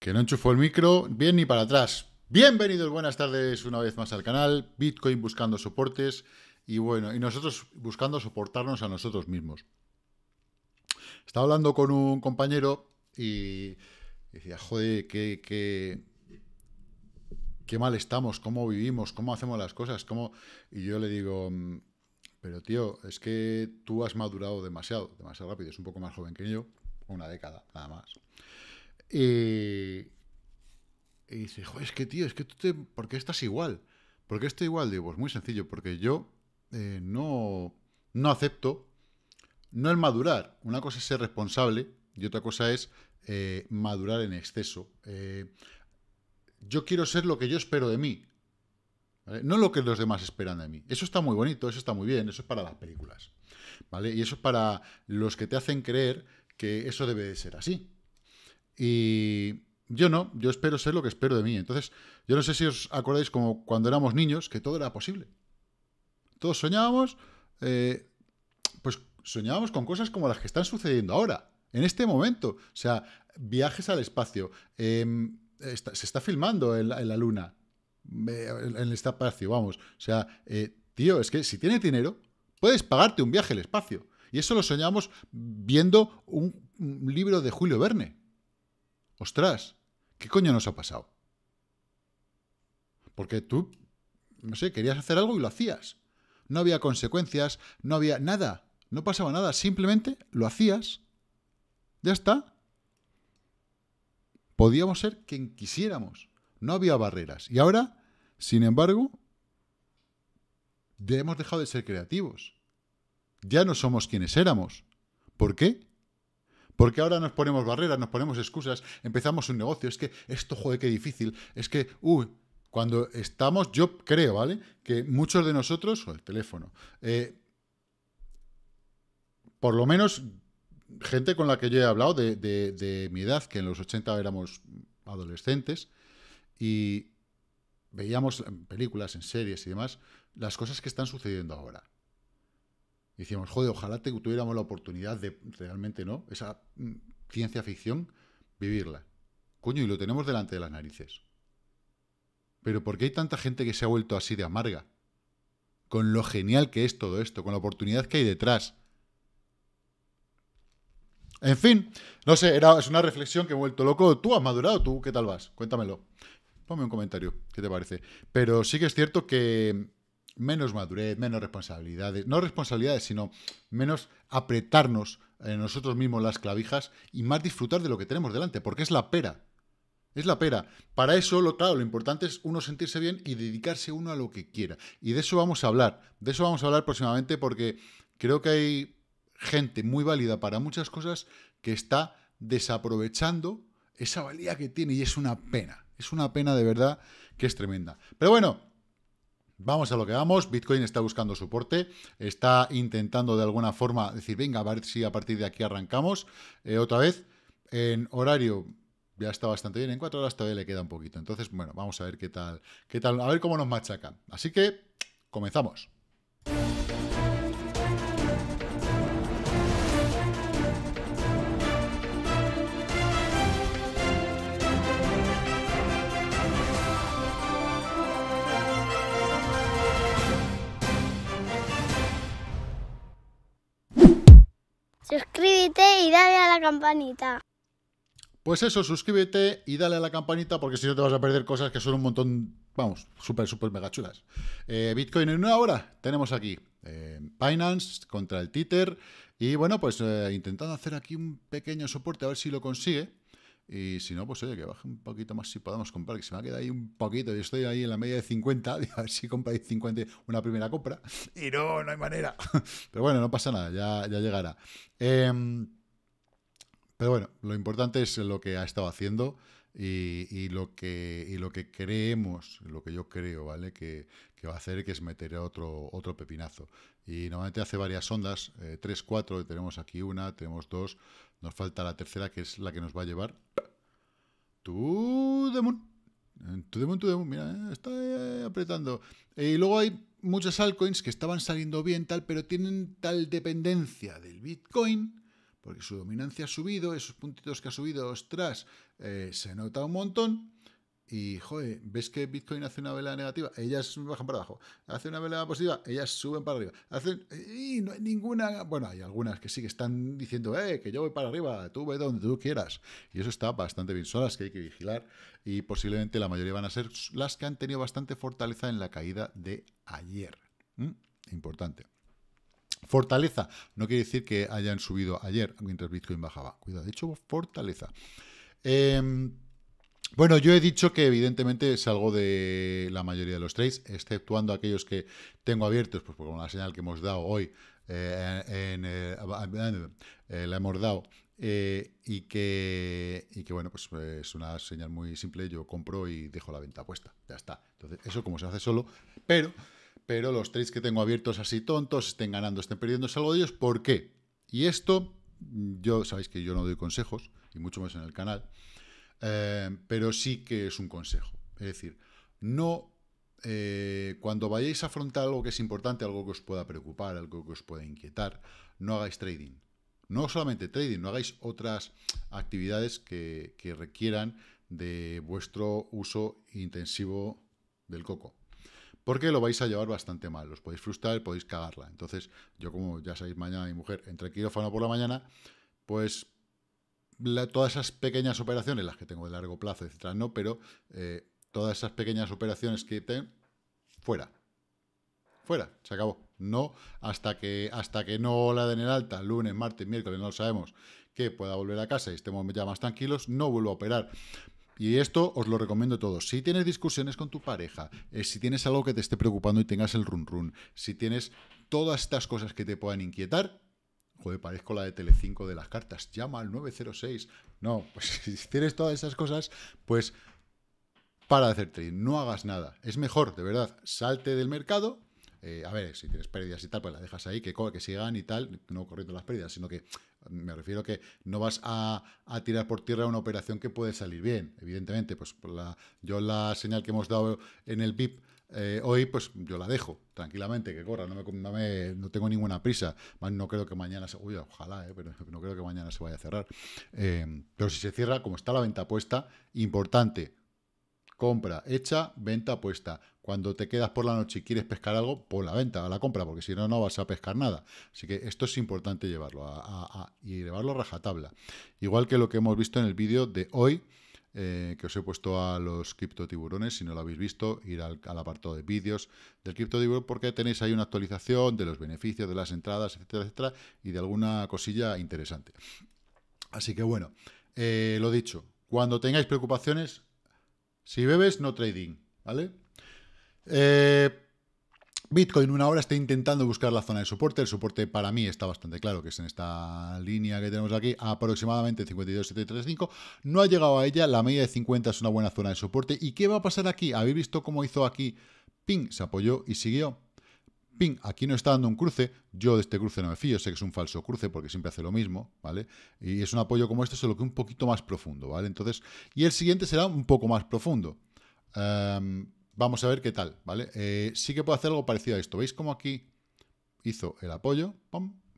Que no enchufó el micro, bien ni para atrás. Bienvenidos, buenas tardes una vez más al canal. Bitcoin buscando soportes y bueno, y nosotros buscando soportarnos a nosotros mismos. Estaba hablando con un compañero y decía, joder, qué, qué mal estamos, cómo vivimos, cómo hacemos las cosas, cómo... Y yo le digo, mm, pero tío, es que tú has madurado demasiado, demasiado rápido, es un poco más joven que yo, una década, nada más. Y, dice, joder, es que tío, es que tú te... ¿Por qué estás igual? ¿Por qué estoy igual? Digo, pues muy sencillo, porque yo eh, no, no acepto, no el madurar. Una cosa es ser responsable y otra cosa es eh, madurar en exceso. Eh, yo quiero ser lo que yo espero de mí, no lo que los demás esperan de mí. Eso está muy bonito, eso está muy bien, eso es para las películas. ¿vale? Y eso es para los que te hacen creer que eso debe de ser así. Y yo no, yo espero ser lo que espero de mí. Entonces, yo no sé si os acordáis como cuando éramos niños, que todo era posible. Todos soñábamos, eh, pues soñábamos con cosas como las que están sucediendo ahora, en este momento. O sea, viajes al espacio, em, se está filmando en la, luna, eh, en el espacio, vamos. O sea, eh, tío, es que si tienes dinero, puedes pagarte un viaje al espacio. Y eso lo soñamos viendo un libro de Julio Verne ostras, ¿qué coño nos ha pasado? Porque tú, no sé, querías hacer algo y lo hacías. No había consecuencias, no había nada, no pasaba nada, simplemente lo hacías. Ya está. Podíamos ser quien quisiéramos, no había barreras. Y ahora, sin embargo, hemos dejado de ser creativos. Ya no somos quienes éramos. ¿Por qué? Porque ahora nos ponemos barreras, nos ponemos excusas, empezamos un negocio, es que esto, joder, qué difícil, es que, uy, cuando estamos, yo creo, ¿vale? Que muchos de nosotros, o el teléfono, eh, por lo menos gente con la que yo he hablado de, de mi edad, que en los 80 éramos adolescentes, y veíamos en películas, en series y demás, las cosas que están sucediendo ahora decíamos, joder, ojalá te, tuviéramos la oportunidad de realmente, ¿no? Esa mm, ciencia ficción, vivirla. Coño, y lo tenemos delante de las narices. Pero ¿por qué hay tanta gente que se ha vuelto así de amarga? Con lo genial que es todo esto, con la oportunidad que hay detrás. En fin, no sé, es una reflexión que he vuelto loco. ¿Tú has madurado? ¿Tú qué tal vas? Cuéntamelo. Ponme un comentario, ¿qué te parece? Pero sí que es cierto que menos madurez, menos responsabilidades, no responsabilidades, sino menos apretarnos nosotros mismos las clavijas y más disfrutar de lo que tenemos delante, porque es la pera. Es la pera. Para eso, lo, claro, lo importante es uno sentirse bien y dedicarse uno a lo que quiera. Y de eso vamos a hablar. De eso vamos a hablar próximamente porque creo que hay gente muy válida para muchas cosas que está desaprovechando esa valía que tiene y es una pena. Es una pena de verdad que es tremenda. Pero bueno, Vamos a lo que vamos, Bitcoin está buscando soporte, está intentando de alguna forma decir, venga, a ver si a partir de aquí arrancamos. Eh, otra vez, en horario ya está bastante bien, en cuatro horas todavía le queda un poquito. Entonces, bueno, vamos a ver qué tal, qué tal, a ver cómo nos machaca. Así que, comenzamos. suscríbete y dale a la campanita. Pues eso, suscríbete y dale a la campanita porque si no te vas a perder cosas que son un montón, vamos, súper, súper mega chulas. Eh, Bitcoin en una hora, tenemos aquí eh, Binance contra el Tether y bueno, pues eh, intentando hacer aquí un pequeño soporte a ver si lo consigue. Y si no, pues oye, que baje un poquito más si podamos comprar, que se me ha quedado ahí un poquito. Yo estoy ahí en la media de 50, a ver si compráis 50 una primera compra. Y no, no hay manera. Pero bueno, no pasa nada, ya, llegará. Em, pero bueno, lo importante es lo que ha estado haciendo y, lo, que, lo que creemos, lo que yo creo, ¿vale? Que, va a hacer que es meter otro, otro pepinazo. Y normalmente hace varias ondas, eh, 3, 4, tenemos aquí una, tenemos dos, nos falta la tercera, que es la que nos va a llevar. ¡Tu demon Tu demon tu demon Mira, eh, está eh, apretando. Y luego hay muchas altcoins que estaban saliendo bien, tal, pero tienen tal dependencia del Bitcoin, porque su dominancia ha subido, esos puntitos que ha subido, ostras, eh, se nota un montón y, joder, ves que Bitcoin hace una vela negativa, ellas bajan para abajo. Hace una vela positiva, ellas suben para arriba. Hacen, y no hay ninguna, bueno, hay algunas que sí que están diciendo, eh, que yo voy para arriba, tú ve donde tú quieras. Y eso está bastante bien. Son las que hay que vigilar y posiblemente la mayoría van a ser las que han tenido bastante fortaleza en la caída de ayer. Importante. Fortaleza no quiere decir que hayan subido ayer mientras Bitcoin bajaba. Cuidado, de hecho, fortaleza. Eh, bueno, yo he dicho que evidentemente salgo de la mayoría de los trades, exceptuando aquellos que tengo abiertos, pues con la señal que hemos dado hoy, eh, en, eh, la hemos dado eh, y, que, y que, bueno, pues es una señal muy simple, yo compro y dejo la venta puesta, ya está. Entonces, eso como se hace solo, pero, pero los trades que tengo abiertos así tontos, estén ganando, estén perdiendo, salgo de ellos, ¿por qué? Y esto, yo, sabéis que yo no doy consejos, y mucho más en el canal, eh, pero sí que es un consejo. Es decir, no eh, cuando vayáis a afrontar algo que es importante, algo que os pueda preocupar, algo que os pueda inquietar, no hagáis trading. No solamente trading, no hagáis otras actividades que, requieran de vuestro uso intensivo del coco. Porque lo vais a llevar bastante mal, os podéis frustrar, podéis cagarla. Entonces, yo como ya sabéis, mañana mi mujer entra en quirófano por la mañana, pues todas esas pequeñas operaciones, las que tengo de largo plazo, etcétera, no, pero eh, todas esas pequeñas operaciones que te fuera. Fuera, se acabó. No, hasta que, hasta que no la den el alta, lunes, martes, miércoles, no lo sabemos, que pueda volver a casa y estemos ya más tranquilos, no vuelvo a operar. Y esto os lo recomiendo a todos. Si tienes discusiones con tu pareja, eh, si tienes algo que te esté preocupando y tengas el run run, si tienes todas estas cosas que te puedan inquietar, Joder, parezco la de Telecinco de las cartas. Llama al 906. No, pues si tienes todas esas cosas, pues para de hacer trading, no hagas nada. Es mejor, de verdad, salte del mercado. Eh, a ver, si tienes pérdidas y tal, pues las dejas ahí, que, que sigan y tal, no corriendo las pérdidas, sino que me refiero a que no vas a, tirar por tierra una operación que puede salir bien, evidentemente. Pues yo la señal que hemos dado en el VIP eh, hoy, pues yo la dejo tranquilamente, que corra, no, me, no, tengo ninguna prisa. No creo que mañana se. ojalá, eh, pero no creo que mañana se vaya a cerrar. Eh, pero si se cierra, como está la venta puesta, importante. Compra hecha, venta puesta. Cuando te quedas por la noche y quieres pescar algo, pon la venta, a la compra, porque si no, no vas a pescar nada. Así que esto es importante llevarlo a, llevarlo a rajatabla. Igual que lo que hemos visto en el vídeo de hoy, eh, que os he puesto a los cripto tiburones. Si no lo habéis visto, ir al, apartado de vídeos del tiburón. porque tenéis ahí una actualización de los beneficios, de las entradas, etcétera, etcétera, y de alguna cosilla interesante. Así que bueno, eh, lo dicho, cuando tengáis preocupaciones, si bebes, no trading, ¿vale? Eh, Bitcoin una hora está intentando buscar la zona de soporte. El soporte para mí está bastante claro, que es en esta línea que tenemos aquí, aproximadamente 52.735. No ha llegado a ella, la media de 50 es una buena zona de soporte. ¿Y qué va a pasar aquí? ¿Habéis visto cómo hizo aquí? Ping, se apoyó y siguió. Ping, aquí no está dando un cruce. Yo de este cruce no me fío, sé que es un falso cruce porque siempre hace lo mismo, ¿vale? Y es un apoyo como este, solo que un poquito más profundo, ¿vale? Entonces, y el siguiente será un poco más profundo. Em, Vamos a ver qué tal, ¿vale? Eh, sí que puedo hacer algo parecido a esto. ¿Veis cómo aquí hizo el apoyo?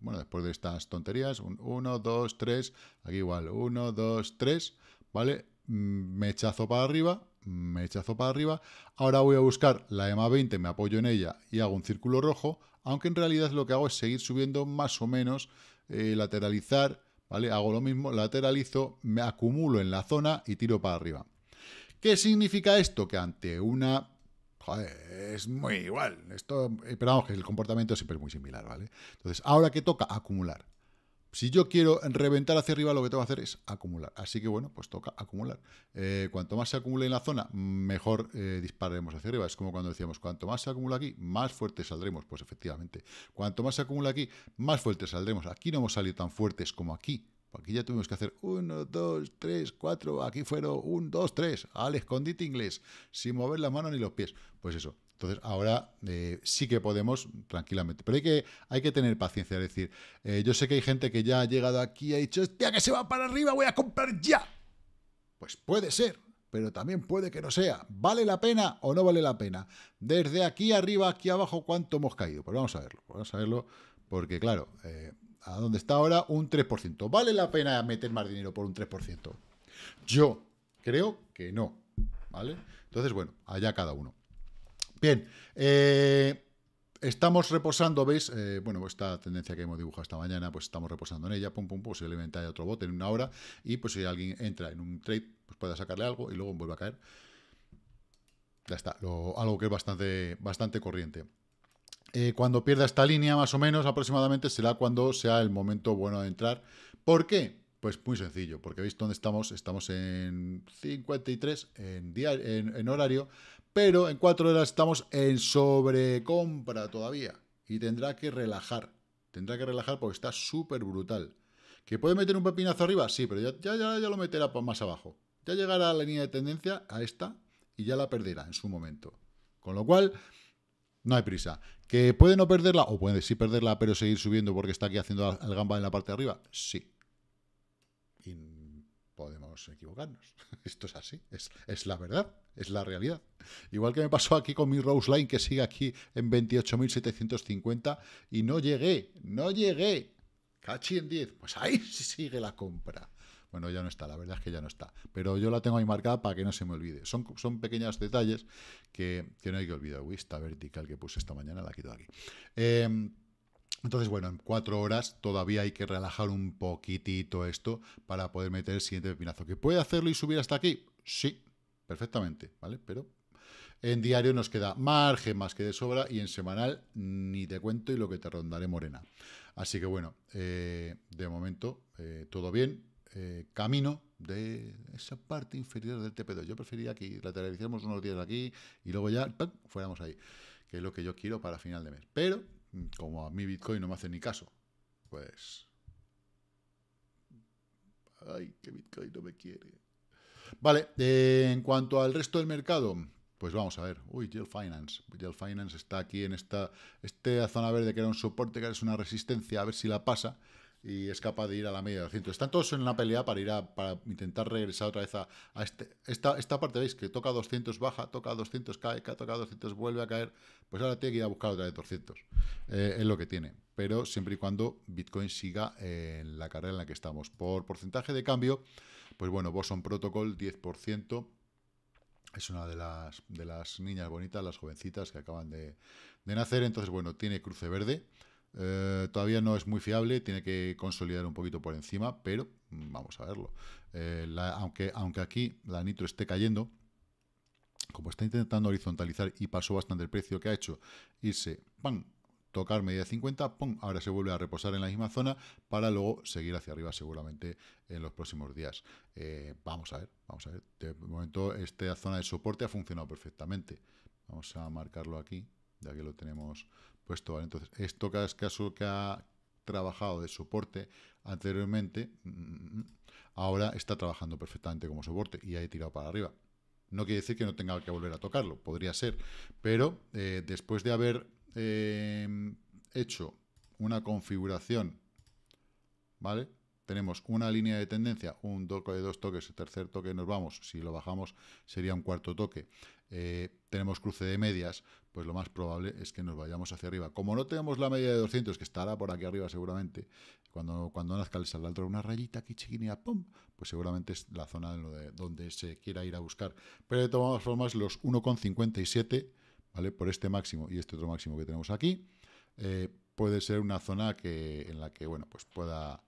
Bueno, después de estas tonterías, 1, 2, 3, aquí igual, 1, 2, 3, ¿vale? Mm, me echazo para arriba, me echazo para arriba. Ahora voy a buscar la EMA 20, me apoyo en ella y hago un círculo rojo, aunque en realidad lo que hago es seguir subiendo más o menos, eh, lateralizar, ¿vale? Hago lo mismo, lateralizo, me acumulo en la zona y tiro para arriba. ¿Qué significa esto? Que ante una es muy igual. Esto, esperamos eh, que el comportamiento siempre es muy similar, ¿vale? Entonces, ahora que toca acumular. Si yo quiero reventar hacia arriba, lo que tengo que hacer es acumular. Así que bueno, pues toca acumular. Eh, cuanto más se acumule en la zona, mejor eh, dispararemos hacia arriba. Es como cuando decíamos, cuanto más se acumula aquí, más fuerte saldremos. Pues efectivamente, cuanto más se acumula aquí, más fuerte saldremos. Aquí no hemos salido tan fuertes como aquí, Aquí ya tuvimos que hacer 1, 2, 3, 4. Aquí fueron 1, 2, 3. Al escondite inglés. Sin mover la mano ni los pies. Pues eso. Entonces ahora eh, sí que podemos tranquilamente. Pero hay que, hay que tener paciencia. Es decir, eh, yo sé que hay gente que ya ha llegado aquí y ha dicho, hostia, que se va para arriba, voy a comprar ya. Pues puede ser pero también puede que no sea. ¿Vale la pena o no vale la pena? Desde aquí arriba, aquí abajo, ¿cuánto hemos caído? Pues vamos a verlo, vamos a verlo, porque claro, eh, a dónde está ahora un 3%. ¿Vale la pena meter más dinero por un 3%? Yo creo que no, ¿vale? Entonces, bueno, allá cada uno. Bien, eh, estamos reposando, ¿veis? Eh, bueno, esta tendencia que hemos dibujado esta mañana, pues estamos reposando en ella, pum, pum, pum, posiblemente haya otro bote en una hora, y pues si alguien entra en un trade, pues pueda sacarle algo y luego vuelve a caer. Ya está, algo que es bastante, bastante corriente. Eh, cuando pierda esta línea, más o menos, aproximadamente, será cuando sea el momento bueno de entrar. ¿Por qué? Pues muy sencillo, porque veis dónde estamos, estamos en 53 en, horario, pero en 4 horas estamos en sobrecompra todavía y tendrá que relajar, tendrá que relajar porque está súper brutal. ¿Que puede meter un pepinazo arriba? Sí, pero ya, ya, ya, lo meterá más abajo. Ya llegará la línea de tendencia, a esta, y ya la perderá en su momento. Con lo cual, no hay prisa. ¿Que puede no perderla? O puede sí perderla, pero seguir subiendo porque está aquí haciendo el gamba en la parte de arriba. Sí. Y podemos equivocarnos. Esto es así. Es, la verdad. Es la realidad. Igual que me pasó aquí con mi Rose Line, que sigue aquí en 28.750 y no llegué. No llegué. Cachi en 10. Pues ahí sí sigue la compra. Bueno, ya no está, la verdad es que ya no está. Pero yo la tengo ahí marcada para que no se me olvide. Son, son pequeños detalles que, que no hay que olvidar. Uy, esta vertical que puse esta mañana la quito de aquí. Em, entonces, bueno, en cuatro horas todavía hay que relajar un poquitito esto para poder meter el siguiente pepinazo. ¿Que puede hacerlo y subir hasta aquí? Sí, perfectamente, ¿vale? Pero en diario nos queda margen más que de sobra y en semanal ni te cuento y lo que te rondaré morena. Así que bueno, eh, de momento eh, todo bien, eh, camino de esa parte inferior del TP2. Yo preferiría que lateralizáramos unos días aquí y luego ya fuéramos ahí, que es lo que yo quiero para final de mes. Pero, mm, como a mi Bitcoin no me hace ni caso, pues... Ay, que Bitcoin no me quiere. Vale, eh, en cuanto al resto del mercado, pues vamos a ver. Uy, Gil Finance. Gel Finance está aquí en esta, esta zona verde que era un soporte, que era es una resistencia, a ver si la pasa y es capaz de ir a la media de 200. Están todos en una pelea para ir a, para intentar regresar otra vez a, este, esta, parte, veis, que toca 200, baja, toca 200, cae, toca 200, vuelve a caer, pues ahora tiene que ir a buscar otra vez 200. Eh, es lo que tiene, pero siempre y cuando Bitcoin siga en la carrera en la que estamos. Por porcentaje de cambio, pues bueno, Boson Protocol 10%, es una de las, de las niñas bonitas, las jovencitas que acaban de, de nacer, entonces bueno, tiene cruce verde, eh, todavía no es muy fiable, tiene que consolidar un poquito por encima, pero vamos a verlo. Eh, aunque, aunque aquí la nitro esté cayendo, como está intentando horizontalizar y pasó bastante el precio que ha hecho, irse, tocar media 50, ¡pum! ahora se vuelve a reposar en la misma zona para luego seguir hacia arriba seguramente en los próximos días. Eh, vamos a ver, vamos a ver. De momento esta zona de soporte ha funcionado perfectamente. Vamos a marcarlo aquí, ya que lo tenemos entonces, esto cada caso que ha trabajado de soporte anteriormente, mm, ahora está trabajando perfectamente como soporte y ha tirado para arriba. No quiere decir que no tenga que volver a tocarlo, podría ser, pero eh, después de haber eh, hecho una configuración, ¿vale? Tenemos una línea de tendencia, un toque de dos toques, el tercer toque nos vamos, si lo bajamos sería un cuarto toque. Eh, tenemos cruce de medias, pues lo más probable es que nos vayamos hacia arriba. Como no tenemos la media de 200, que estará por aquí arriba seguramente, cuando, cuando nazca el saldrá una rayita aquí chiquinea, ¡pum! Pues seguramente es la zona de donde se quiera ir a buscar. Pero de todas formas, los 1,57, ¿vale? Por este máximo y este otro máximo que tenemos aquí, eh, puede ser una zona que, en la que, bueno, pues pueda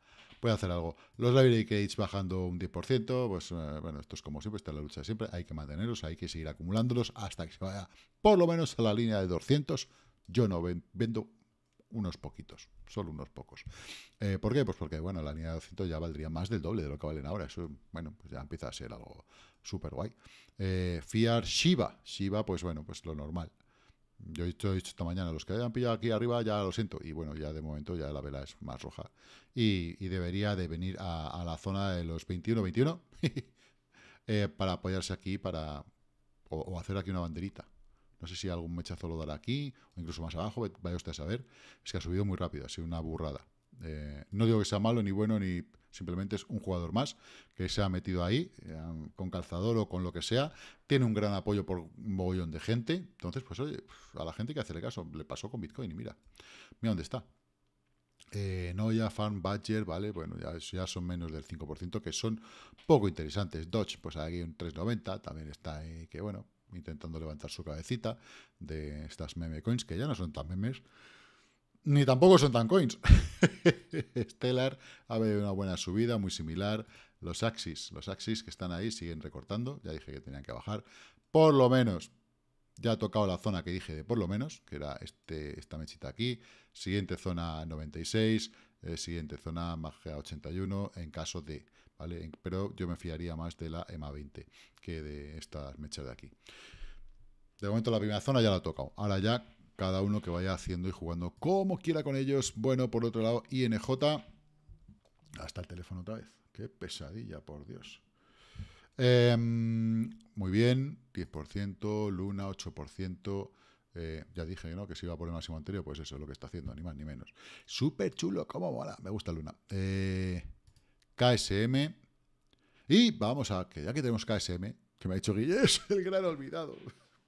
voy a hacer algo. Los library bajando un 10%, pues eh, bueno, esto es como siempre, está la lucha siempre, hay que mantenerlos, hay que seguir acumulándolos hasta que se vaya por lo menos a la línea de 200. Yo no vendo unos poquitos, solo unos pocos. Eh, ¿Por qué? Pues porque, bueno, la línea de 200 ya valdría más del doble de lo que valen ahora. Eso, bueno, pues ya empieza a ser algo súper guay. Eh, fiar Shiba. Shiba, pues bueno, pues lo normal. Yo he dicho, esta mañana, los que hayan pillado aquí arriba, ya lo siento. Y bueno, ya de momento ya la vela es más roja. Y, debería de venir a, la zona de los 21, 21, eh, para apoyarse aquí, para o, o, hacer aquí una banderita. No sé si algún mechazo lo dará aquí, o incluso más abajo, vaya usted a saber. Es que ha subido muy rápido, ha sido una burrada. Eh, no digo que sea malo, ni bueno, ni simplemente es un jugador más que se ha metido ahí, eh, con calzador o con lo que sea. Tiene un gran apoyo por un mogollón de gente. Entonces, pues oye, a la gente hay que hacerle caso. Le pasó con Bitcoin y mira, mira dónde está. Eh, Noia, Farm, Badger, ¿vale? Bueno, ya, ya, son menos del 5%, que son poco interesantes. Dodge, pues aquí un 3,90, también está ahí, que bueno, intentando levantar su cabecita de estas meme coins, que ya no son tan memes ni tampoco son tan coins. Stellar ha habido una buena subida, muy similar. Los Axis, los Axis que están ahí siguen recortando. Ya dije que tenían que bajar. Por lo menos, ya ha tocado la zona que dije de por lo menos, que era este, esta mechita aquí. Siguiente zona 96, eh, siguiente zona magia 81 en caso de... ¿vale? Pero yo me fiaría más de la EMA 20 que de estas mechas de aquí. De momento la primera zona ya la ha tocado. Ahora ya cada uno que vaya haciendo y jugando como quiera con ellos. Bueno, por otro lado, INJ. Hasta el teléfono otra vez. Qué pesadilla, por Dios. Em, muy bien, 10%, Luna 8%. Eh, ya dije ¿no? que se iba por el máximo anterior, pues eso es lo que está haciendo, ni más ni menos. Súper chulo, cómo mola, me gusta Luna. Eh, KSM. Y vamos a, que ya que tenemos KSM, que me ha dicho Guille, es el gran olvidado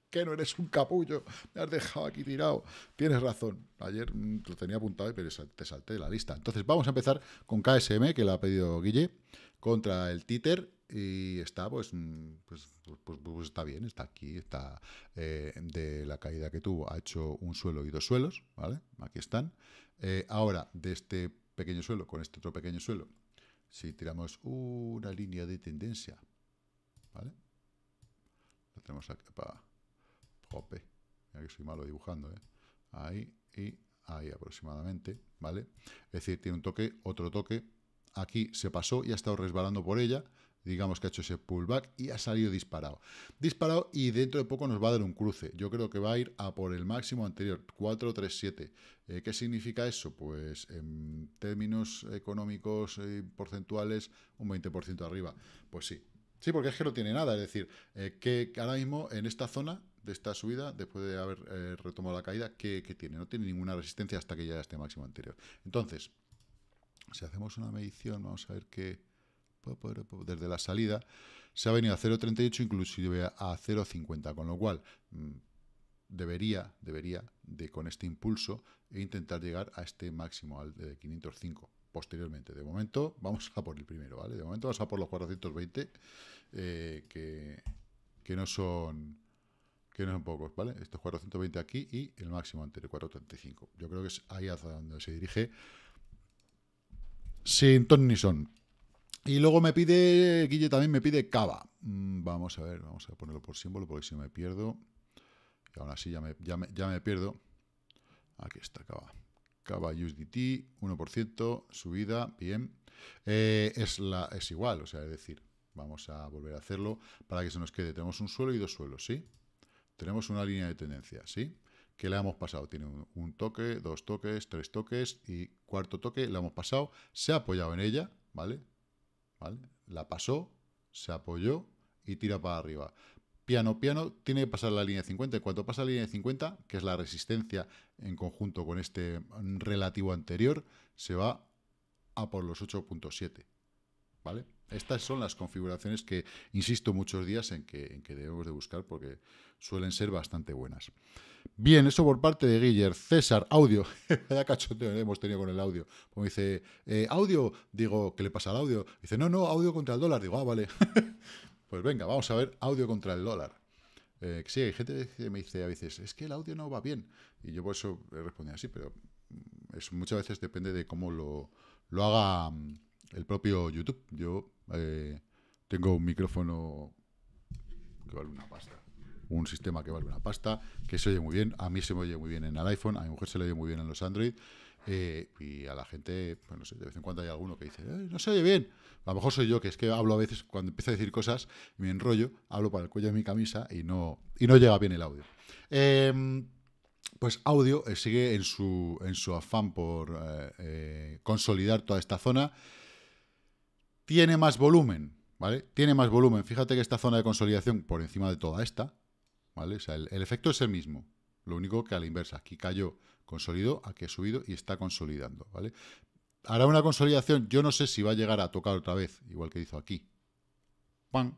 que no eres un capullo, me has dejado aquí tirado. Tienes razón, ayer mm, lo tenía apuntado, pero te salté de la lista. Entonces vamos a empezar con KSM, que lo ha pedido Guille, contra el Títer, y está, pues, mm, pues, pues, pues, está bien, está aquí, está eh, de la caída que tuvo, ha hecho un suelo y dos suelos, ¿vale? Aquí están. Eh, ahora, de este pequeño suelo con este otro pequeño suelo, si tiramos una línea de tendencia, ¿vale? Lo tenemos aquí, para Jope, ya que soy malo dibujando, ¿eh? Ahí y ahí aproximadamente, ¿vale? Es decir, tiene un toque, otro toque. Aquí se pasó y ha estado resbalando por ella. Digamos que ha hecho ese pullback y ha salido disparado. Disparado y dentro de poco nos va a dar un cruce. Yo creo que va a ir a por el máximo anterior, 437. Eh, ¿Qué significa eso? Pues en términos económicos y porcentuales, un 20% arriba. Pues sí. Sí, porque es que no tiene nada. Es decir, eh, que ahora mismo en esta zona de esta subida, después de haber eh, retomado la caída, ¿qué, tiene? No tiene ninguna resistencia hasta que a este máximo anterior. Entonces, si hacemos una medición, vamos a ver que desde la salida se ha venido a 0.38, inclusive a 0.50, con lo cual mm, debería, debería de con este impulso intentar llegar a este máximo al de 505 posteriormente. De momento vamos a por el primero, ¿vale? De momento vamos a por los 420 eh, que, que no son que no son pocos, ¿vale? Estos 420 aquí y el máximo anterior, 435. Yo creo que es ahí hacia donde se dirige sin ton ni son. Y luego me pide, Guille también me pide cava. Mm, vamos a ver, vamos a ponerlo por símbolo porque si no me pierdo. Y aún así ya me, pierdo. Aquí está cava. Cava USDT, 1%, subida, bien. Eh, es, la, es igual, o sea, es decir, vamos a volver a hacerlo para que se nos quede. Tenemos un suelo y dos suelos, ¿sí? tenemos una línea de tendencia, ¿sí? que le hemos pasado. Tiene un, toque, dos toques, tres toques y cuarto toque, la hemos pasado. Se ha apoyado en ella, ¿vale? ¿Vale? La pasó, se apoyó y tira para arriba. Piano, piano, tiene que pasar la línea de 50. Cuando pasa la línea de 50, que es la resistencia en conjunto con este relativo anterior, se va a por los 8.7, ¿vale? Estas son las configuraciones que insisto muchos días en que, en que debemos de buscar porque suelen ser bastante buenas. Bien, eso por parte de Guiller. César, audio. Vaya cachondeo ¿eh? hemos tenido con el audio. Como dice, eh, audio, digo, ¿qué le pasa al audio? Dice, no, no, audio contra el dólar. Digo, ah, vale. pues venga, vamos a ver audio contra el dólar. Eh, sí, hay gente que me dice a veces, es que el audio no va bien. Y yo por eso he respondido así, pero mm, es, muchas veces depende de cómo lo, lo haga mm, el propio YouTube. Yo eh, tengo un micrófono que vale una pasta. Un sistema que vale una pasta, que se oye muy bien. A mí se me oye muy bien en el iPhone, a mi mujer se le oye muy bien en los Android. Eh, y a la gente, bueno, de vez en cuando hay alguno que dice, eh, no se oye bien. A lo mejor soy yo, que es que hablo a veces, cuando empiezo a decir cosas, me enrollo, hablo para el cuello de mi camisa y no, y no llega bien el audio. Em, pues audio eh, sigue en su, en su afán por consolidar toda esta zona tiene más volumen, ¿vale? Tiene más volumen. Fíjate que esta zona de consolidación por encima de toda esta, ¿vale? O sea, el, efecto es el mismo. Lo único que a la inversa, aquí cayó, consolidó, aquí ha subido y está consolidando, ¿vale? Hará una consolidación, yo no sé si va a llegar a tocar otra vez, igual que hizo aquí. ¡Pam!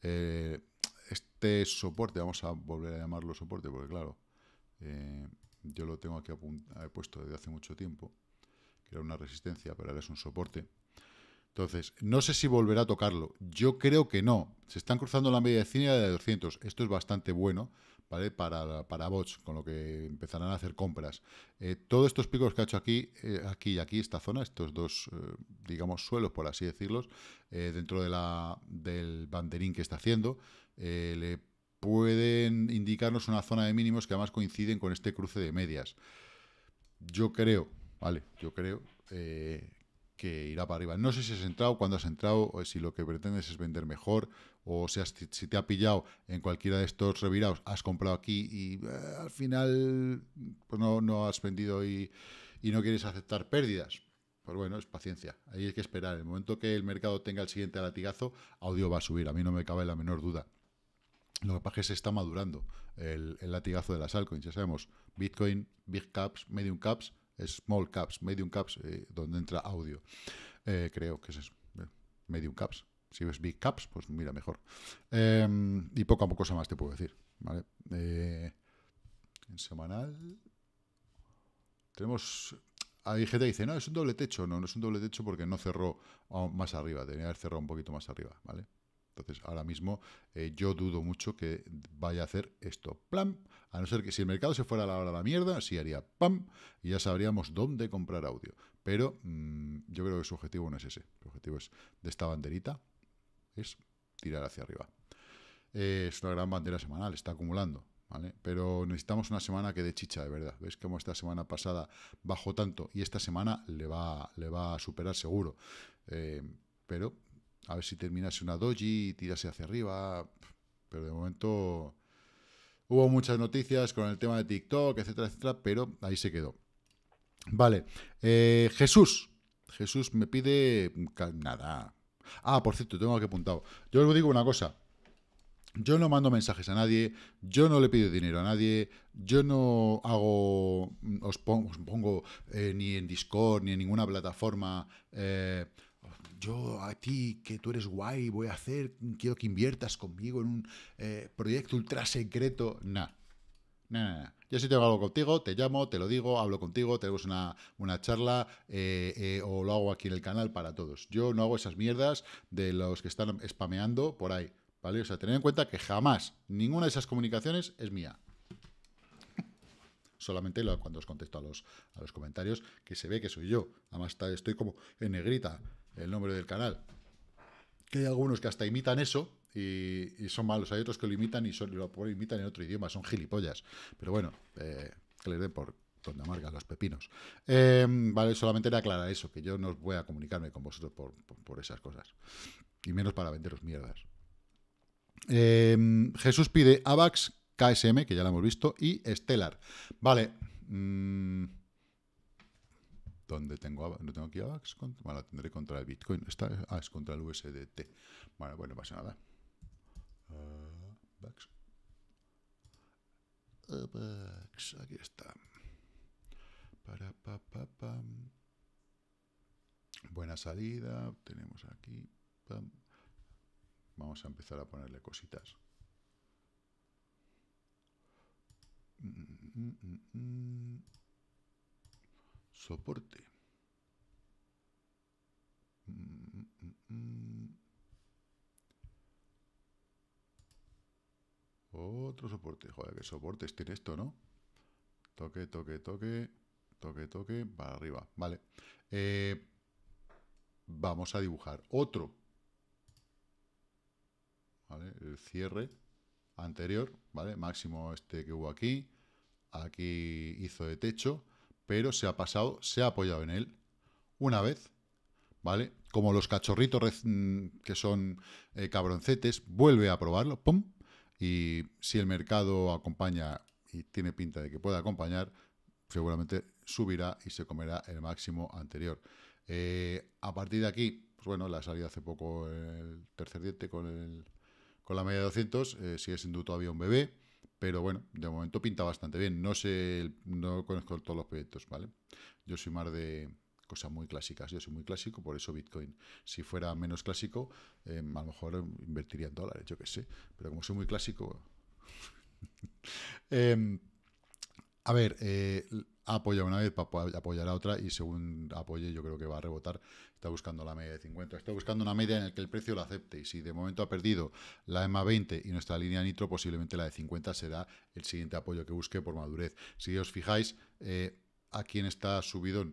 Eh, este soporte, vamos a volver a llamarlo soporte, porque claro, eh, yo lo tengo aquí puesto desde hace mucho tiempo, que era una resistencia, pero ahora es un soporte. Entonces, no sé si volverá a tocarlo. Yo creo que no. Se están cruzando la media de cine de 200. Esto es bastante bueno. ¿Vale? Para, para, bots, con lo que empezarán a hacer compras. Eh, todos estos picos que ha hecho aquí, eh, aquí y aquí, esta zona, estos dos, eh, digamos, suelos, por así decirlos, dentro de la, del banderín que está haciendo, le pueden indicarnos una zona de mínimos que además coinciden con este cruce de medias. Yo creo, ¿vale? Yo creo que irá para arriba. No sé si has entrado, cuándo has entrado, o si lo que pretendes es vender mejor, o si te ha pillado en cualquiera de estos revirados, has comprado aquí y eh, al final pues no, no has vendido y, no quieres aceptar pérdidas. Pues bueno, es paciencia. Ahí hay que esperar. el momento que el mercado tenga el siguiente latigazo, audio va a subir. A mí no me cabe la menor duda. Lo que pasa es que se está madurando el, el latigazo de las altcoins. Ya sabemos, Bitcoin, Big Caps, Medium Caps, small caps, medium caps, eh, donde entra audio. Eh, creo que es eso, eh, medium caps. Si ves big caps, pues mira, mejor. Em, y poco a poco cosa más te puedo decir. ¿vale? en semanal tenemos... ahí gente dice, no, es un doble techo. No, no es un doble techo porque no cerró más arriba. Tenía que haber cerrado un poquito más arriba, ¿vale? Entonces, ahora mismo eh, yo dudo mucho que vaya a hacer esto. ¡Plam! A no ser que si el mercado se fuera a la hora de la mierda, sí haría ¡pam! Y ya sabríamos dónde comprar audio. Pero mm, yo creo que su objetivo no es ese. El objetivo es de esta banderita, es tirar hacia arriba. Eh, es una gran bandera semanal, está acumulando. ¿Vale? Pero necesitamos una semana que de chicha, de verdad. ¿Ves cómo esta semana pasada bajó tanto? Y esta semana le va, le va a superar seguro. Eh, pero a ver si terminase una doji tirase hacia arriba. Pero de momento hubo muchas noticias con el tema de TikTok, etcétera, etcétera, pero ahí se quedó. Vale, eh, Jesús. Jesús me pide nada. Ah, por cierto, tengo aquí apuntado. Yo os digo una cosa. Yo no mando mensajes a nadie, yo no le pido dinero a nadie, yo no hago, os pongo, eh, ni en Discord, ni en ninguna plataforma eh, yo a ti, que tú eres guay, voy a hacer, quiero que inviertas conmigo en un eh, proyecto ultra secreto. Nah. Yo si tengo algo contigo, te llamo, te lo digo, hablo contigo, tenemos una, una charla eh, eh, o lo hago aquí en el canal para todos. Yo no hago esas mierdas de los que están spameando por ahí, ¿vale? O sea, tened en cuenta que jamás ninguna de esas comunicaciones es mía. Solamente cuando os contesto a los, a los comentarios, que se ve que soy yo. Además estoy como en negrita el nombre del canal. Que hay algunos que hasta imitan eso y, son malos. Hay otros que lo imitan y son, lo imitan en otro idioma, son gilipollas. Pero bueno, eh, que les den por donde amargan los pepinos. Em, vale, solamente era aclarar eso, que yo no voy a comunicarme con vosotros por, esas cosas. Y menos para venderos mierdas. Em, Jesús pide AVAX, KSM, que ya lo hemos visto, y Stellar. Vale. Mm, donde tengo, no tengo aquí a Bax bueno, la tendré contra el Bitcoin. Está, ah, es contra el USDT. Bueno, bueno, pasa nada. Bax. Ah, ah, aquí está. Para, pa, pa, Buena salida, tenemos aquí. Vamos a empezar a ponerle cositas. Mm, mm, mm, soporte. Otro soporte. Joder, qué soportes tiene esto, ¿no? Toque, toque, toque. Toque, toque. Para arriba. Vale. Eh, vamos a dibujar otro. ¿Vale? El cierre anterior. ¿Vale? Máximo este que hubo aquí. Aquí hizo de techo pero se ha pasado, se ha apoyado en él una vez, ¿vale? Como los cachorritos mm, que son eh, cabroncetes, vuelve a probarlo, ¡pum! Y si el mercado acompaña y tiene pinta de que pueda acompañar, seguramente subirá y se comerá el máximo anterior. Eh, a partir de aquí, pues bueno, la salida hace poco el tercer diente con, el, con la media de 200, eh, sigue siendo todavía un bebé. Pero bueno, de momento pinta bastante bien. No sé, no conozco todos los proyectos, ¿vale? Yo soy más de cosas muy clásicas. Yo soy muy clásico, por eso Bitcoin. Si fuera menos clásico, em, a lo mejor invertiría en dólares, yo qué sé. Pero como soy muy clásico... Em, a ver, eh, apoya una vez para apoyar a otra y según apoye yo creo que va a rebotar. Está buscando la media de 50. Está buscando una media en la que el precio lo acepte. Y si de momento ha perdido la EMA 20 y nuestra línea nitro, posiblemente la de 50 será el siguiente apoyo que busque por madurez. Si os fijáis, eh, a quien está subido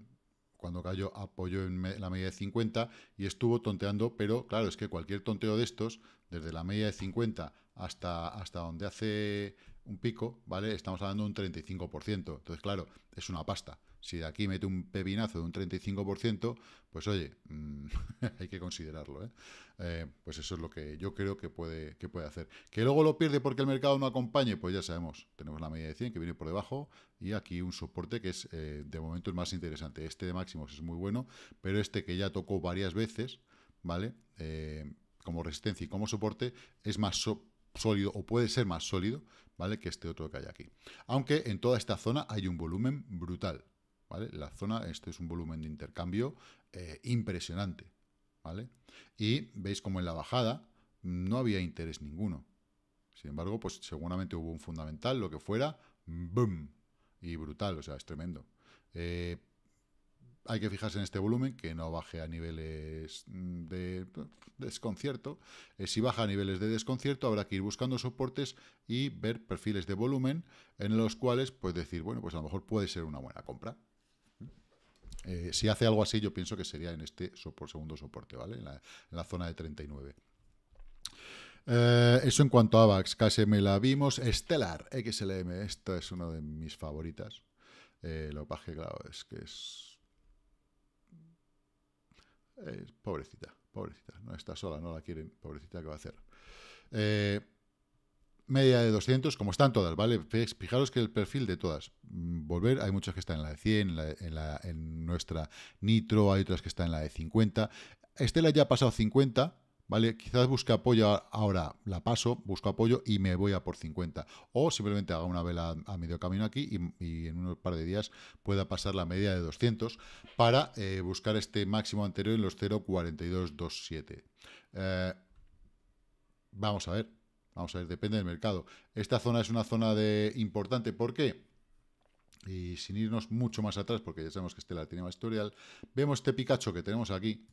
cuando cayó apoyó en la media de 50 y estuvo tonteando, pero claro, es que cualquier tonteo de estos, desde la media de 50 hasta, hasta donde hace un pico, ¿vale? Estamos hablando de un 35%. Entonces, claro, es una pasta. Si de aquí mete un pepinazo de un 35%, pues oye, mm, hay que considerarlo, ¿eh? ¿eh? Pues eso es lo que yo creo que puede, que puede hacer. ¿Que luego lo pierde porque el mercado no acompañe? Pues ya sabemos, tenemos la media de 100 que viene por debajo y aquí un soporte que es, eh, de momento, el más interesante. Este de máximos es muy bueno, pero este que ya tocó varias veces, ¿vale? Eh, como resistencia y como soporte, es más sólido o puede ser más sólido ¿vale? Que este otro que hay aquí. Aunque en toda esta zona hay un volumen brutal, ¿vale? La zona, este es un volumen de intercambio eh, impresionante, ¿vale? Y veis como en la bajada no había interés ninguno. Sin embargo, pues seguramente hubo un fundamental, lo que fuera, ¡boom! Y brutal, o sea, es tremendo. Eh, hay que fijarse en este volumen, que no baje a niveles de desconcierto. Eh, si baja a niveles de desconcierto, habrá que ir buscando soportes y ver perfiles de volumen en los cuales, pues decir, bueno, pues a lo mejor puede ser una buena compra. Eh, si hace algo así, yo pienso que sería en este segundo soporte, ¿vale? En la, zona de 39. Eh, eso en cuanto a AVAX, me la vimos. Stellar, XLM, esta es una de mis favoritas. lo que claro, es que es pobrecita, pobrecita, no está sola, no la quieren, pobrecita, ¿qué va a hacer? Eh, media de 200, como están todas, ¿vale? Fijaros que el perfil de todas, mm, volver, hay muchas que están en la de 100, en, en, en nuestra Nitro, hay otras que están en la de 50. Estela ya ha pasado 50, ¿Vale? Quizás busque apoyo ahora, la paso, busco apoyo y me voy a por 50. O simplemente haga una vela a medio camino aquí y, en unos par de días pueda pasar la media de 200 para eh, buscar este máximo anterior en los 0.4227. Eh, vamos a ver, vamos a ver, depende del mercado. Esta zona es una zona de importante, ¿por qué? Y sin irnos mucho más atrás, porque ya sabemos que este la tiene más historial, vemos este Pikachu que tenemos aquí,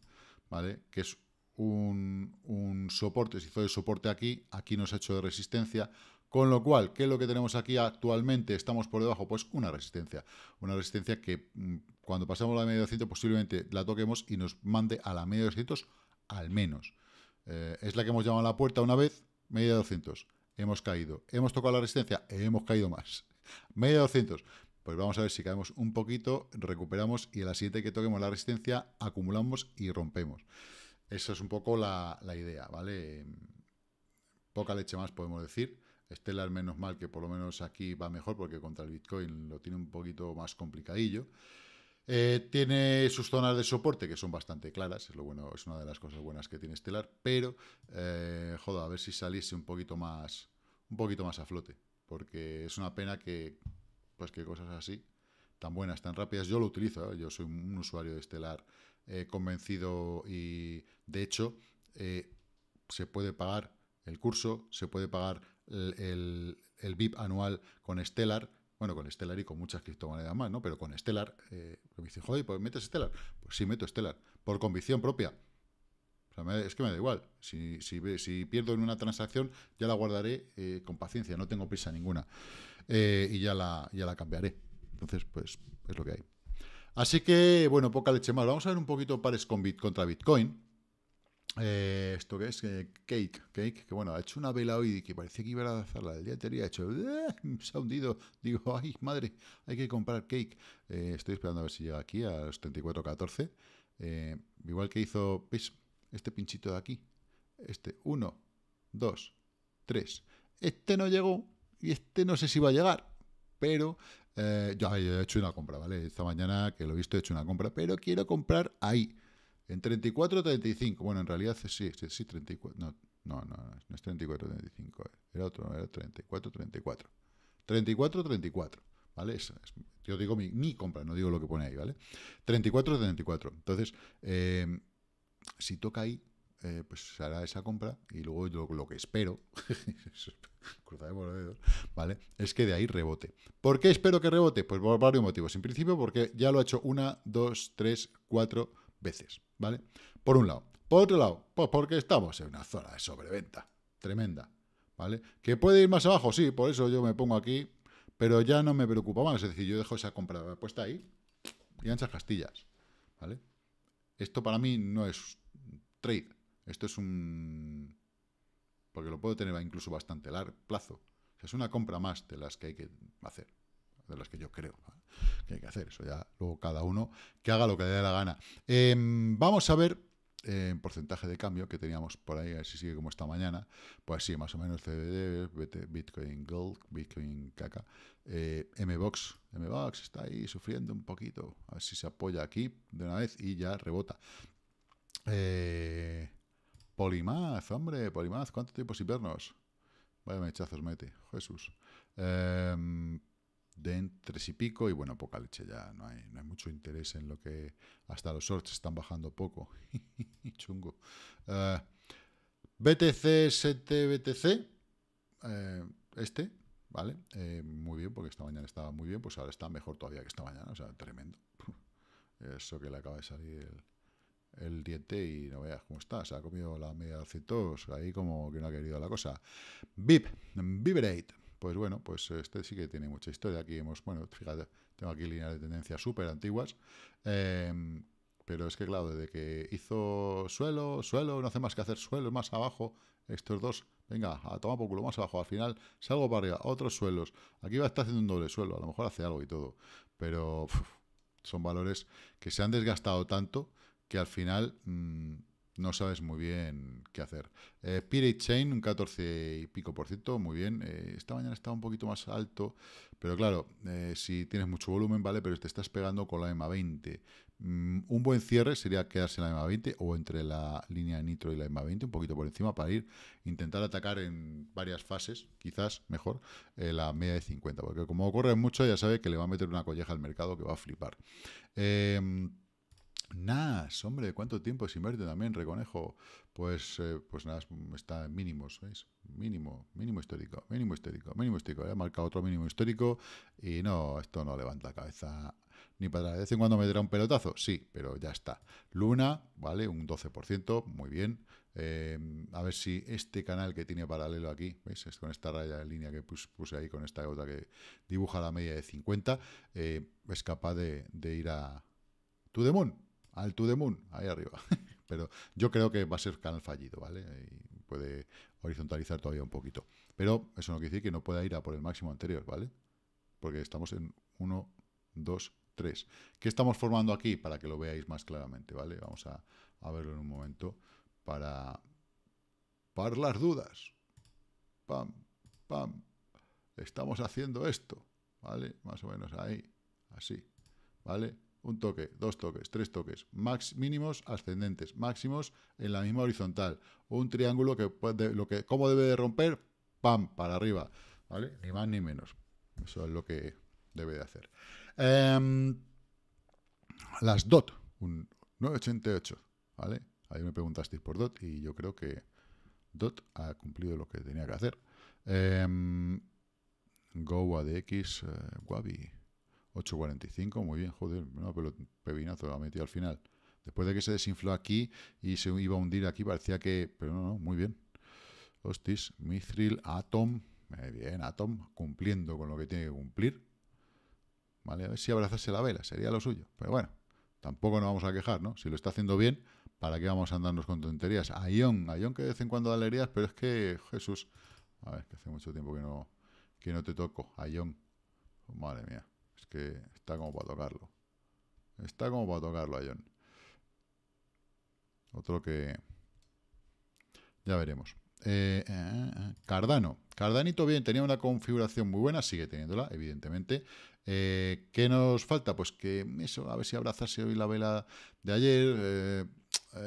¿vale? Que es un, soporte, se hizo de soporte aquí, aquí nos ha hecho de resistencia, con lo cual, ¿qué es lo que tenemos aquí actualmente? ¿Estamos por debajo? Pues una resistencia, una resistencia que mm, cuando pasamos la media de 200 posiblemente la toquemos y nos mande a la media de 200 al menos. Eh, es la que hemos llamado a la puerta una vez, media de 200, hemos caído. ¿Hemos tocado la resistencia? Hemos caído más. Media 200, pues vamos a ver si caemos un poquito, recuperamos y a la siguiente que toquemos la resistencia acumulamos y rompemos. Esa es un poco la, idea, ¿vale? Em, poca leche más podemos decir. Stellar menos mal que por lo menos aquí va mejor porque contra el Bitcoin lo tiene un poquito más complicadillo. Eh, tiene sus zonas de soporte que son bastante claras, es lo bueno, es una de las cosas buenas que tiene Stellar, pero eh, joder, a ver si saliese un poquito más un poquito más a flote, porque es una pena que pues que cosas así tan buenas, tan rápidas, yo lo utilizo, ¿eh? yo soy un usuario de Stellar convencido y de hecho eh, se puede pagar el curso, se puede pagar el, VIP anual con Stellar, bueno, con Stellar y con muchas criptomonedas más, ¿no? Pero con Stellar, eh, me dice joder, pues metes Stellar. Pues sí, meto Stellar, por convicción propia. es que me da igual. Si, si, pierdo en una transacción, ya la guardaré eh, con paciencia, no tengo prisa ninguna. y ya la, ya la cambiaré. Entonces, pues es lo que hay. Así que, bueno, poca leche más. Vamos a ver un poquito pares contra Bitcoin. Eh, ¿Esto que es? Eh, cake, Cake, que bueno, ha hecho una vela hoy que parecía que iba a el día anterior. ha hecho, se ha hundido, digo, ay, madre, hay que comprar Cake. Eh, estoy esperando a ver si llega aquí a los 34.14, igual que hizo, ¿veis? Este pinchito de aquí, este, 1, dos, tres. este no llegó y este no sé si va a llegar, pero eh, yo, he hecho una compra, ¿vale? Esta mañana que lo he visto he hecho una compra, pero quiero comprar ahí, en 34 35. Bueno, en realidad sí, sí, sí 34. No, no, no, no es 34 35. Eh, era otro, era 34 34. 34 34. ¿Vale? yo digo mi, compra, no digo lo que pone ahí, ¿vale? 34 34. Entonces, eh, si toca ahí, eh, pues hará esa compra y luego lo que espero, ¿vale? Es que de ahí rebote. ¿Por qué espero que rebote? Pues por varios motivos. En principio, porque ya lo ha hecho una, dos, tres, cuatro veces, ¿vale? Por un lado. Por otro lado, pues porque estamos en una zona de sobreventa tremenda, ¿vale? ¿Que puede ir más abajo? Sí, por eso yo me pongo aquí, pero ya no me preocupa más. Es decir, yo dejo esa compra puesta ahí y anchas castillas, ¿vale? Esto para mí no es trade, esto es un porque lo puedo tener incluso bastante largo plazo. es una compra más de las que hay que hacer, de las que yo creo que hay que hacer. Eso ya luego cada uno que haga lo que le dé la gana. Em, vamos a ver en eh, porcentaje de cambio que teníamos por ahí, a ver si sigue como esta mañana. Pues sí, más o menos CBD, Bitcoin Gold, Bitcoin Caca, eh, MBOX. MBOX está ahí sufriendo un poquito. A ver si se apoya aquí de una vez y ya rebota. Eh, Polimaz, hombre, Polimaz, ¿cuánto tiempo sin vernos? Vaya mechazos mete, Jesús. Eh, de tres y pico y bueno, poca leche ya, no hay, mucho interés en lo que hasta los shorts están bajando poco. Chungo. Eh, BTC, 7 BTC. Eh, este, ¿vale? Eh, muy bien, porque esta mañana estaba muy bien, pues ahora está mejor todavía que esta mañana, o sea, tremendo. Eso que le acaba de salir el el diente y no veas cómo está. Se ha comido la media cetos, ahí como que no ha querido la cosa. VIP, Vibrate. Pues bueno, pues este sí que tiene mucha historia. Aquí hemos, bueno, fíjate, tengo aquí líneas de tendencia súper antiguas. Em, pero es que claro, desde que hizo suelo, suelo, no hace más que hacer suelo más abajo, estos dos, venga, a tomar por culo más abajo, al final salgo para arriba, otros suelos, aquí va a estar haciendo un doble suelo, a lo mejor hace algo y todo, pero son valores que se han desgastado tanto que al final mm, no sabes muy bien qué hacer. Eh, Pirate Chain, un 14 y pico por ciento, muy bien. Eh, esta mañana estaba un poquito más alto, pero claro, eh, si tienes mucho volumen, vale, pero te estás pegando con la EMA 20. Mm, un buen cierre sería quedarse en la EMA 20 o entre la línea de nitro y la EMA 20, un poquito por encima, para ir, intentar atacar en varias fases, quizás mejor, la media de 50, porque como ocurre mucho, ya sabe que le va a meter una colleja al mercado que va a flipar. Em, NAS, hombre, ¿cuánto tiempo se invierte también, Reconejo? Pues, eh, pues nada, está en mínimos, ¿veis? Mínimo, mínimo histórico, mínimo histórico, mínimo histórico. He marcado otro mínimo histórico y no, esto no levanta la cabeza ni para De vez en cuando me un pelotazo, sí, pero ya está. Luna, ¿vale? Un 12%, muy bien. Em, a ver si este canal que tiene paralelo aquí, ¿veis? Es con esta raya de línea que puse ahí, con esta otra que dibuja la media de 50, eh, es capaz de, ir a... To the al to the moon, ahí arriba. Pero yo creo que va a ser canal fallido, ¿vale? Y puede horizontalizar todavía un poquito. Pero eso no quiere decir que no pueda ir a por el máximo anterior, ¿vale? Porque estamos en 1, 2, 3. ¿Qué estamos formando aquí? Para que lo veáis más claramente, ¿vale? Vamos a, verlo en un momento para, para las dudas. Pam, pam. Estamos haciendo esto, ¿vale? Más o menos ahí, así, ¿vale? un toque, dos toques, tres toques, mínimos ascendentes, máximos en la misma horizontal, un triángulo que puede, lo que cómo debe de romper, pam, para arriba, ¿vale? Ni más ni menos. Eso es lo que debe de hacer. Em, las DOT, un 988, ¿vale? Ahí me preguntasteis por DOT y yo creo que DOT ha cumplido lo que tenía que hacer. Em, eh, Go Wabi, 8.45, muy bien, joder, no, pero pepinazo ha metido al final. Después de que se desinfló aquí y se iba a hundir aquí, parecía que... Pero no, no, muy bien. Hostis, Mithril, Atom, muy eh, bien, Atom, cumpliendo con lo que tiene que cumplir. ¿Vale? A ver si abrazase la vela, sería lo suyo. Pero bueno, tampoco nos vamos a quejar, ¿no? Si lo está haciendo bien, ¿para qué vamos a andarnos con tonterías? a Ion que de vez en cuando da alegrías, pero es que, Jesús, a ver, que hace mucho tiempo que no, que no te toco, Ion. madre mía. Es que está como para tocarlo. Está como para tocarlo a John. Otro que... Ya veremos. Eh, eh, eh, Cardano. Cardanito bien, tenía una configuración muy buena, sigue teniéndola, evidentemente. ¿Qué nos falta? Pues que eso, a ver si abrazase hoy la vela de ayer,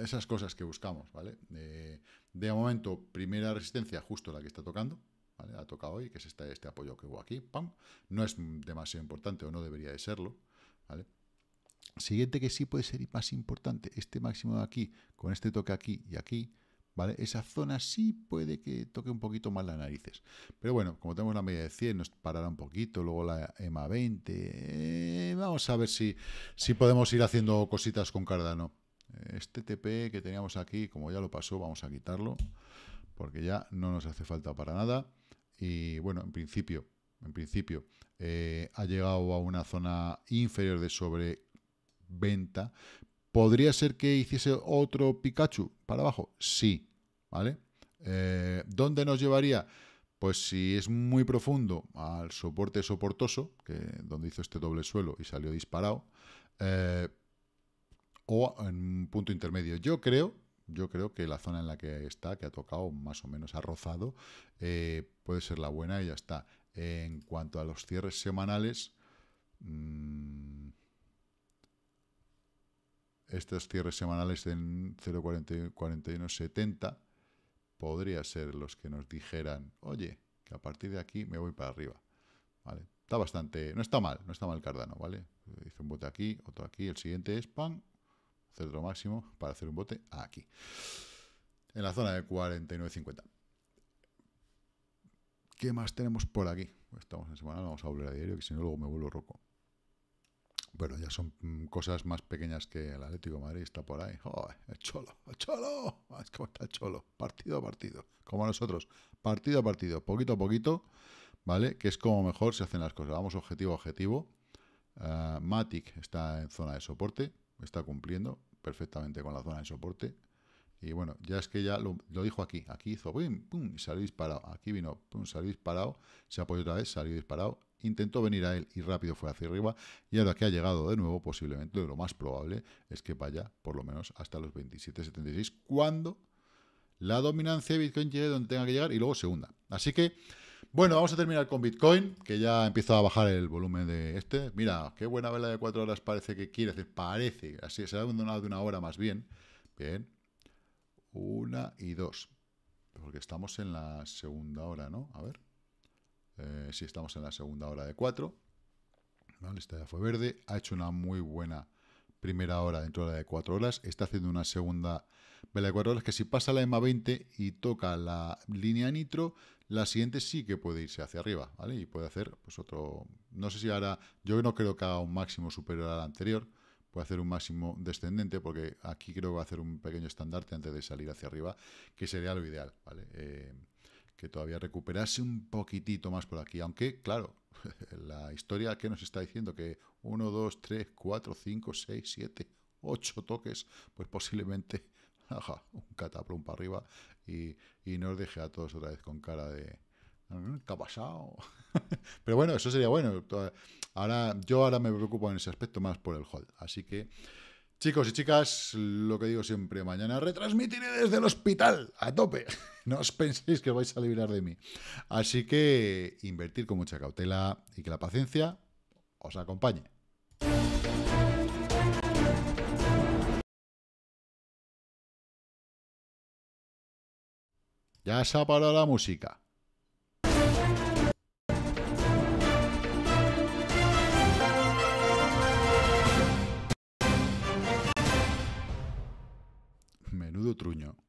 esas cosas que buscamos, ¿vale? de momento, primera resistencia, justo la que está tocando, ha tocado hoy, que es este, este apoyo que hubo aquí, ¡pam! No es demasiado importante o no debería de serlo, Siguiente que sí puede ser más importante, este máximo de aquí, con este toque aquí y aquí, ¿vale? Esa zona sí puede que toque un poquito más las narices. Pero bueno, como tenemos la media de 100, nos parará un poquito, luego la EMA 20. Eh, vamos a ver si, si podemos ir haciendo cositas con Cardano. Este TP que teníamos aquí, como ya lo pasó, vamos a quitarlo, porque ya no nos hace falta para nada y bueno, en principio, en principio eh, ha llegado a una zona inferior de sobreventa. ¿Podría ser que hiciese otro Pikachu para abajo? Sí, ¿vale? Eh, ¿Dónde nos llevaría? Pues si es muy profundo al soporte soportoso, que donde hizo este doble suelo y salió disparado, eh, o en un punto intermedio. Yo creo yo creo que la zona en la que está, que ha tocado, más o menos ha rozado, eh, puede ser la buena y ya está. En cuanto a los cierres semanales, mm, estos cierres semanales en 0.4170 podría ser los que nos dijeran, oye, que a partir de aquí me voy para arriba. Está bastante, no está mal, no está mal Cardano, ¿vale? Hice un bote aquí, otro aquí, el siguiente es, ¡pam!, Centro máximo para hacer un bote aquí. En la zona de 49.50. ¿Qué más tenemos por aquí? Pues estamos en semana, vamos a volver a diario, que si no luego me vuelvo roco. Bueno, ya son mm, cosas más pequeñas que el Atlético de Madrid está por ahí. cholo! cholo! Es como está cholo. Partido a partido. Como nosotros. Partido a partido. Poquito a poquito. ¿Vale? Que es como mejor se hacen las cosas. Vamos objetivo a objetivo. Ah, Matic está en zona de soporte está cumpliendo perfectamente con la zona de soporte. Y bueno, ya es que ya lo, dijo aquí. Aquí hizo pum, pum, y salió disparado. Aquí vino, un salió disparado. Se apoyó otra vez, salió disparado. Intentó venir a él y rápido fue hacia arriba. Y ahora que ha llegado de nuevo, posiblemente lo más probable es que vaya por lo menos hasta los 27.76 cuando la dominancia de Bitcoin llegue donde tenga que llegar y luego se hunda. Así que bueno, vamos a terminar con Bitcoin, que ya ha empieza a bajar el volumen de este. Mira, qué buena vela de cuatro horas parece que quiere hacer. Parece, así, ha abandonado de una hora más bien. Bien. Una y dos. Porque estamos en la segunda hora, ¿no? A ver. ...si eh, sí, estamos en la segunda hora de cuatro. ¿Vale? Esta ya fue verde. Ha hecho una muy buena primera hora dentro de la de cuatro horas. Está haciendo una segunda vela de cuatro horas que si pasa la EMA 20 y toca la línea nitro, la siguiente sí que puede irse hacia arriba, ¿vale? Y puede hacer, pues, otro... No sé si ahora... Yo no creo que haga un máximo superior al anterior. Puede hacer un máximo descendente, porque aquí creo que va a hacer un pequeño estandarte antes de salir hacia arriba, que sería lo ideal, ¿vale? Eh, que todavía recuperase un poquitito más por aquí. Aunque, claro, la historia que nos está diciendo que 1, 2, 3, 4, 5, 6, 7, 8 toques, pues posiblemente... Ajá, un cataplum para arriba y, y os deje a todos otra vez con cara de, mm, ¿qué ha pasado? Pero bueno, eso sería bueno. Ahora, yo ahora me preocupo en ese aspecto más por el hold. Así que, chicos y chicas, lo que digo siempre, mañana retransmitiré desde el hospital, a tope. No os penséis que os vais a librar de mí. Así que, invertir con mucha cautela y que la paciencia os acompañe. Ya se ha parado la música. Menudo truño.